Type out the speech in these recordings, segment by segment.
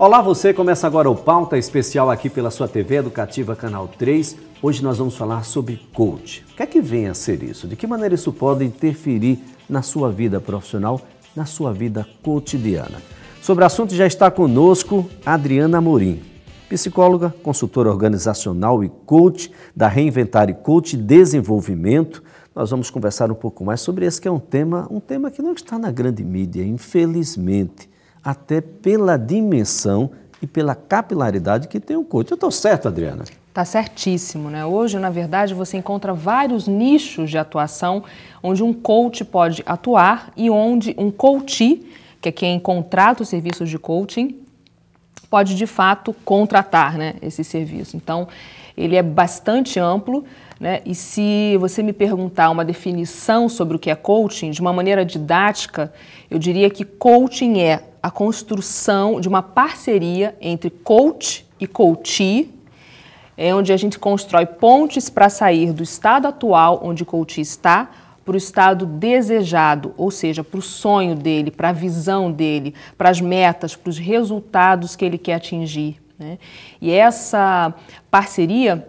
Olá, você começa agora o Pauta Especial aqui pela sua TV Educativa Canal 3. Hoje nós vamos falar sobre coach. O que é que vem a ser isso? De que maneira isso pode interferir na sua vida profissional, na sua vida cotidiana? Sobre o assunto já está conosco Adriana Morim, psicóloga, consultora organizacional e coach da Reinventar e Coach Desenvolvimento. Nós vamos conversar um pouco mais sobre esse que é um tema, um tema que não está na grande mídia, infelizmente até pela dimensão e pela capilaridade que tem o coach. Eu estou certo, Adriana? Está certíssimo, né? Hoje, na verdade, você encontra vários nichos de atuação onde um coach pode atuar e onde um coach, que é quem contrata os serviços de coaching, pode de fato contratar, né, esse serviço. Então, ele é bastante amplo. Né? E se você me perguntar uma definição sobre o que é coaching, de uma maneira didática, eu diria que coaching é a construção de uma parceria entre coach e coachee, é onde a gente constrói pontes para sair do estado atual onde o coach está para o estado desejado, ou seja, para o sonho dele, para a visão dele, para as metas, para os resultados que ele quer atingir. Né? E essa parceria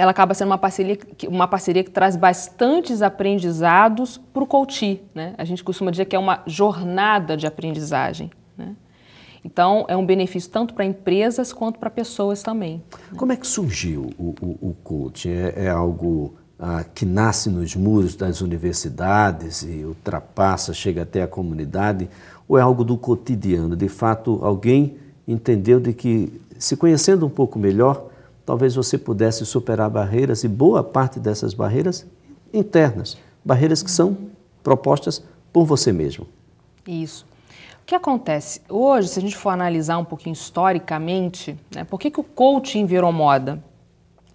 ela acaba sendo uma parceria, uma parceria que traz bastantes aprendizados para o coach. Né? A gente costuma dizer que é uma jornada de aprendizagem. Né? Então, é um benefício tanto para empresas quanto para pessoas também. Né? Como é que surgiu o, o, o coaching? É, é algo ah, que nasce nos muros das universidades e ultrapassa, chega até a comunidade? Ou é algo do cotidiano? De fato, alguém entendeu de que, se conhecendo um pouco melhor, talvez você pudesse superar barreiras e boa parte dessas barreiras internas, barreiras que são propostas por você mesmo. Isso. O que acontece? Hoje, se a gente for analisar um pouquinho historicamente, né, por que, que o coaching virou moda?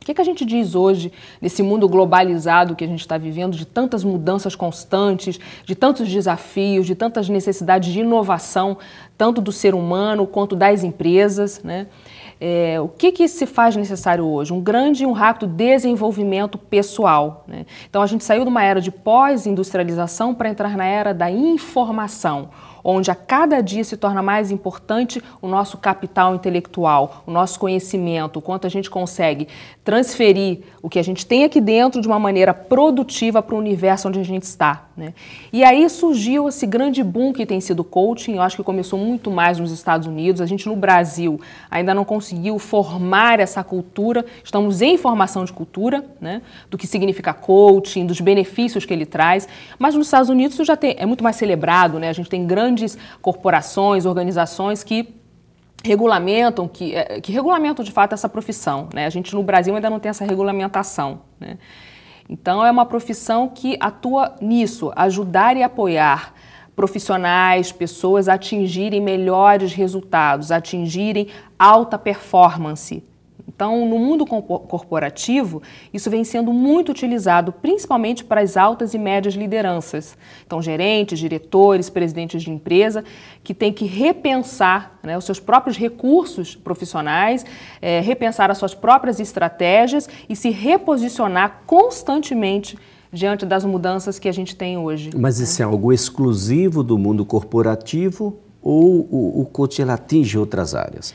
O que, que a gente diz hoje nesse mundo globalizado que a gente está vivendo, de tantas mudanças constantes, de tantos desafios, de tantas necessidades de inovação, tanto do ser humano quanto das empresas, né? é, o que, que se faz necessário hoje? Um grande e um rápido desenvolvimento pessoal. Né? Então, a gente saiu de uma era de pós-industrialização para entrar na era da informação onde a cada dia se torna mais importante o nosso capital intelectual, o nosso conhecimento, o quanto a gente consegue transferir o que a gente tem aqui dentro de uma maneira produtiva para o universo onde a gente está. Né? E aí surgiu esse grande boom que tem sido o coaching, eu acho que começou muito mais nos Estados Unidos, a gente no Brasil ainda não conseguiu formar essa cultura, estamos em formação de cultura, né? do que significa coaching, dos benefícios que ele traz, mas nos Estados Unidos isso já tem, é muito mais celebrado, né? a gente tem grandes grandes corporações, organizações que regulamentam que, eh, que regulamentam de fato essa profissão. Né? A gente no Brasil ainda não tem essa regulamentação. Né? Então é uma profissão que atua nisso, ajudar e apoiar profissionais, pessoas a atingirem melhores resultados, a atingirem alta performance, então, no mundo corporativo, isso vem sendo muito utilizado, principalmente para as altas e médias lideranças. Então, gerentes, diretores, presidentes de empresa, que têm que repensar né, os seus próprios recursos profissionais, é, repensar as suas próprias estratégias e se reposicionar constantemente diante das mudanças que a gente tem hoje. Mas né? isso é algo exclusivo do mundo corporativo ou o, o coach atinge outras áreas?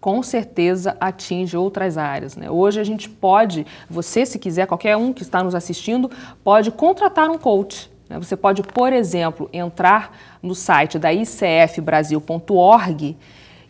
com certeza atinge outras áreas. Né? Hoje a gente pode, você se quiser, qualquer um que está nos assistindo, pode contratar um coach. Né? Você pode, por exemplo, entrar no site da icfbrasil.org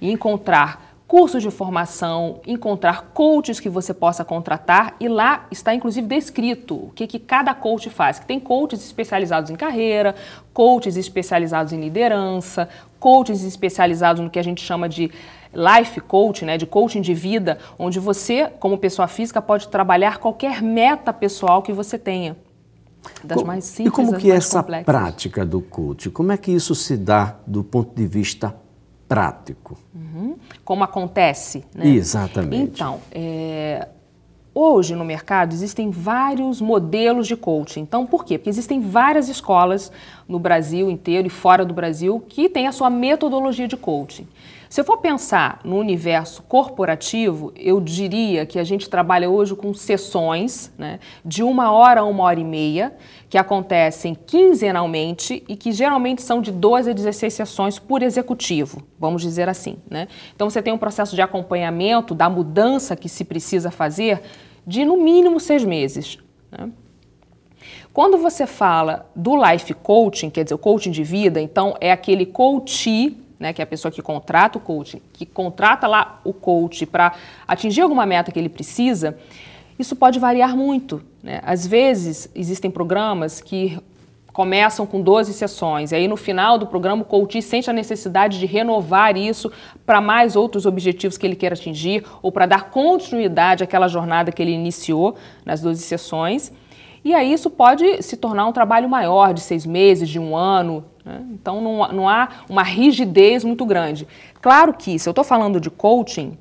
e encontrar cursos de formação, encontrar coaches que você possa contratar e lá está inclusive descrito o que, que cada coach faz. Que tem coaches especializados em carreira, coaches especializados em liderança, coaches especializados no que a gente chama de life coach, né, de coaching de vida, onde você, como pessoa física, pode trabalhar qualquer meta pessoal que você tenha. Das mais simples, e como que é essa complexas. prática do coach? Como é que isso se dá do ponto de vista prático. Uhum. Como acontece, né? Exatamente. Então, é... Hoje no mercado existem vários modelos de coaching. Então, por quê? Porque existem várias escolas no Brasil inteiro e fora do Brasil que têm a sua metodologia de coaching. Se eu for pensar no universo corporativo, eu diria que a gente trabalha hoje com sessões né, de uma hora a uma hora e meia, que acontecem quinzenalmente e que geralmente são de 12 a 16 sessões por executivo, vamos dizer assim. Né? Então você tem um processo de acompanhamento da mudança que se precisa fazer de no mínimo seis meses. Né? Quando você fala do life coaching, quer dizer, o coaching de vida, então é aquele coach né, que é a pessoa que contrata o coach, que contrata lá o coach para atingir alguma meta que ele precisa, isso pode variar muito. Né? Às vezes, existem programas que começam com 12 sessões, e aí no final do programa o coach sente a necessidade de renovar isso para mais outros objetivos que ele quer atingir ou para dar continuidade àquela jornada que ele iniciou nas 12 sessões. E aí isso pode se tornar um trabalho maior, de seis meses, de um ano. Né? Então não, não há uma rigidez muito grande. Claro que, se eu estou falando de coaching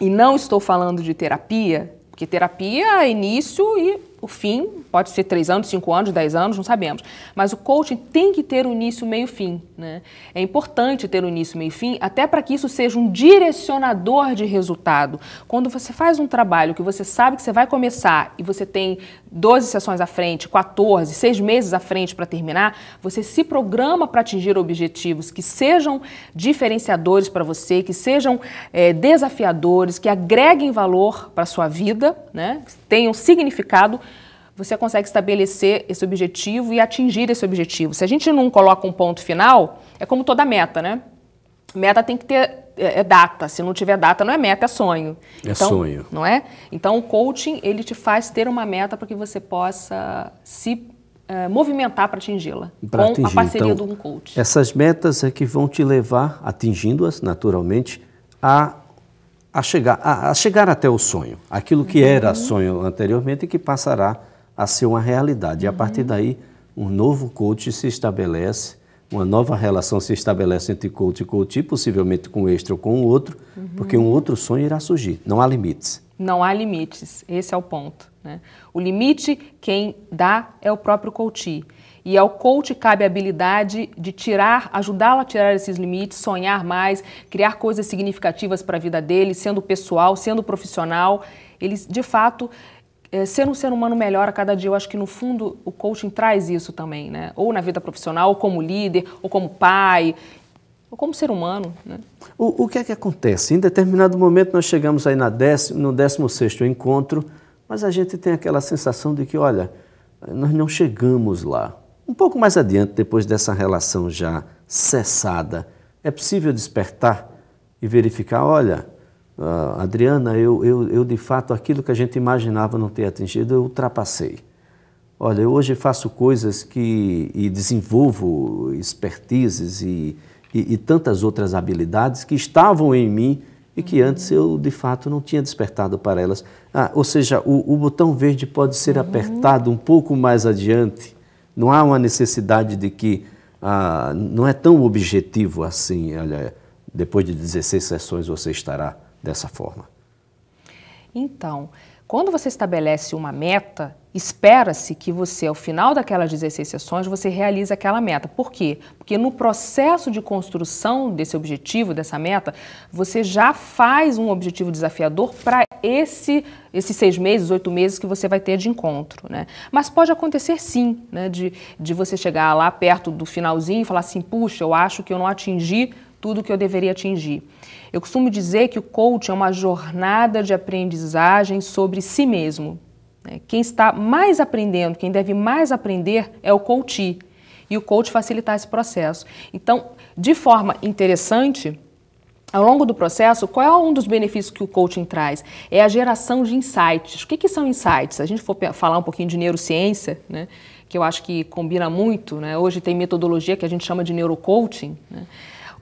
e não estou falando de terapia, porque terapia é início e o fim, pode ser três anos, cinco anos, dez anos, não sabemos. Mas o coaching tem que ter um início, meio fim. Né? É importante ter um início, meio fim, até para que isso seja um direcionador de resultado. Quando você faz um trabalho que você sabe que você vai começar e você tem 12 sessões à frente, 14, seis meses à frente para terminar, você se programa para atingir objetivos que sejam diferenciadores para você, que sejam é, desafiadores, que agreguem valor para sua vida, né? que tenham significado você consegue estabelecer esse objetivo e atingir esse objetivo. Se a gente não coloca um ponto final, é como toda meta, né? Meta tem que ter é, é, data. Se não tiver data, não é meta, é sonho. É então, sonho. Não é? Então, o coaching, ele te faz ter uma meta para que você possa se é, movimentar para atingi-la. Com atingir. a parceria então, de um coach. Essas metas é que vão te levar, atingindo-as naturalmente, a, a, chegar, a, a chegar até o sonho. Aquilo que uhum. era sonho anteriormente e que passará a ser uma realidade. E a partir daí, um novo coach se estabelece, uma nova relação se estabelece entre coach e coach, possivelmente com este extra ou com o outro, uhum. porque um outro sonho irá surgir. Não há limites. Não há limites, esse é o ponto. Né? O limite quem dá é o próprio coach. E ao coach cabe a habilidade de tirar, ajudá-lo a tirar esses limites, sonhar mais, criar coisas significativas para a vida dele, sendo pessoal, sendo profissional. Ele, de fato, é, ser um ser humano melhor a cada dia. Eu acho que, no fundo, o coaching traz isso também, né? Ou na vida profissional, ou como líder, ou como pai, ou como ser humano. Né? O, o que é que acontece? Em determinado momento, nós chegamos aí na décimo, no 16 encontro, mas a gente tem aquela sensação de que, olha, nós não chegamos lá. Um pouco mais adiante, depois dessa relação já cessada, é possível despertar e verificar, olha, Uh, Adriana, eu, eu, eu de fato aquilo que a gente imaginava não ter atingido, eu ultrapassei. Olha, eu hoje faço coisas que e desenvolvo expertises e, e, e tantas outras habilidades que estavam em mim e que uhum. antes eu de fato não tinha despertado para elas. Ah, ou seja, o, o, botão verde pode ser uhum. apertado um pouco mais adiante. Não há uma necessidade de que. Ah, não é tão objetivo assim. Olha, depois de 16 sessões você estará dessa forma. Então, quando você estabelece uma meta, espera-se que você, ao final daquelas 16 sessões, você realize aquela meta. Por quê? Porque no processo de construção desse objetivo, dessa meta, você já faz um objetivo desafiador para esse, esses seis meses, oito meses que você vai ter de encontro. Né? Mas pode acontecer sim, né? de, de você chegar lá perto do finalzinho e falar assim, puxa, eu acho que eu não atingi tudo que eu deveria atingir. Eu costumo dizer que o coaching é uma jornada de aprendizagem sobre si mesmo. Né? Quem está mais aprendendo, quem deve mais aprender é o coach e o coach facilitar esse processo. Então, de forma interessante, ao longo do processo, qual é um dos benefícios que o coaching traz? É a geração de insights. O que, que são insights? Se a gente for falar um pouquinho de neurociência, né, que eu acho que combina muito, né, hoje tem metodologia que a gente chama de neurocoaching, né,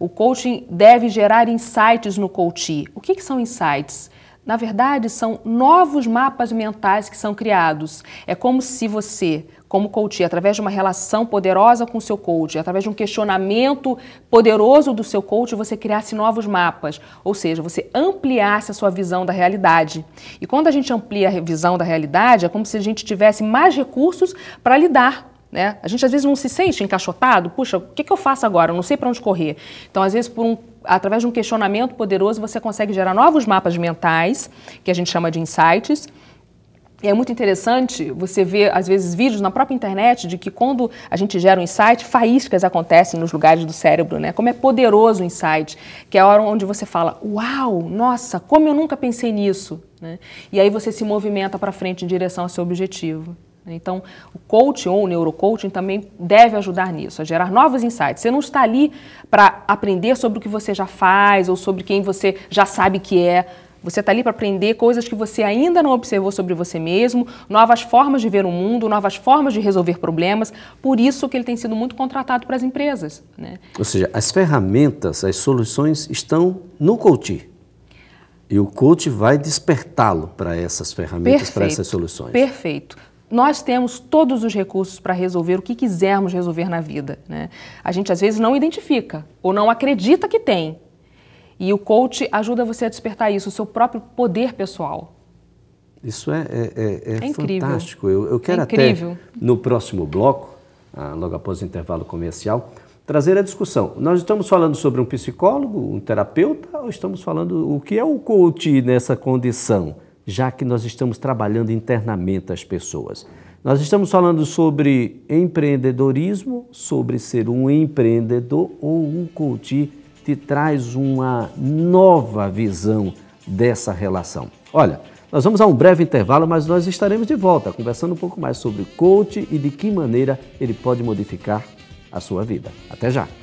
o coaching deve gerar insights no coach. O que, que são insights? Na verdade, são novos mapas mentais que são criados. É como se você, como coach, através de uma relação poderosa com o seu coach, através de um questionamento poderoso do seu coach, você criasse novos mapas, ou seja, você ampliasse a sua visão da realidade. E quando a gente amplia a visão da realidade, é como se a gente tivesse mais recursos para lidar né? A gente às vezes não se sente encaixotado, puxa, o que, que eu faço agora? Eu não sei para onde correr. Então, às vezes, um, através de um questionamento poderoso, você consegue gerar novos mapas mentais, que a gente chama de insights. E é muito interessante você ver, às vezes, vídeos na própria internet de que quando a gente gera um insight, faíscas acontecem nos lugares do cérebro, né? Como é poderoso o insight, que é a hora onde você fala, uau, nossa, como eu nunca pensei nisso, né? E aí você se movimenta para frente em direção ao seu objetivo. Né? Então, o coaching ou o neurocoaching também deve ajudar nisso, a gerar novos insights. Você não está ali para aprender sobre o que você já faz ou sobre quem você já sabe que é. Você está ali para aprender coisas que você ainda não observou sobre você mesmo, novas formas de ver o mundo, novas formas de resolver problemas. Por isso que ele tem sido muito contratado para as empresas. Né? Ou seja, as ferramentas, as soluções estão no coaching. E o coach vai despertá-lo para essas ferramentas, para essas soluções. Perfeito nós temos todos os recursos para resolver o que quisermos resolver na vida. Né? A gente às vezes não identifica ou não acredita que tem. E o coach ajuda você a despertar isso, o seu próprio poder pessoal. Isso é, é, é, é, é fantástico. Eu, eu é quero até, no próximo bloco, ah, logo após o intervalo comercial, trazer a discussão. Nós estamos falando sobre um psicólogo, um terapeuta, ou estamos falando o que é o coach nessa condição? já que nós estamos trabalhando internamente as pessoas. Nós estamos falando sobre empreendedorismo, sobre ser um empreendedor ou um coach te traz uma nova visão dessa relação. Olha, nós vamos a um breve intervalo, mas nós estaremos de volta conversando um pouco mais sobre coach e de que maneira ele pode modificar a sua vida. Até já!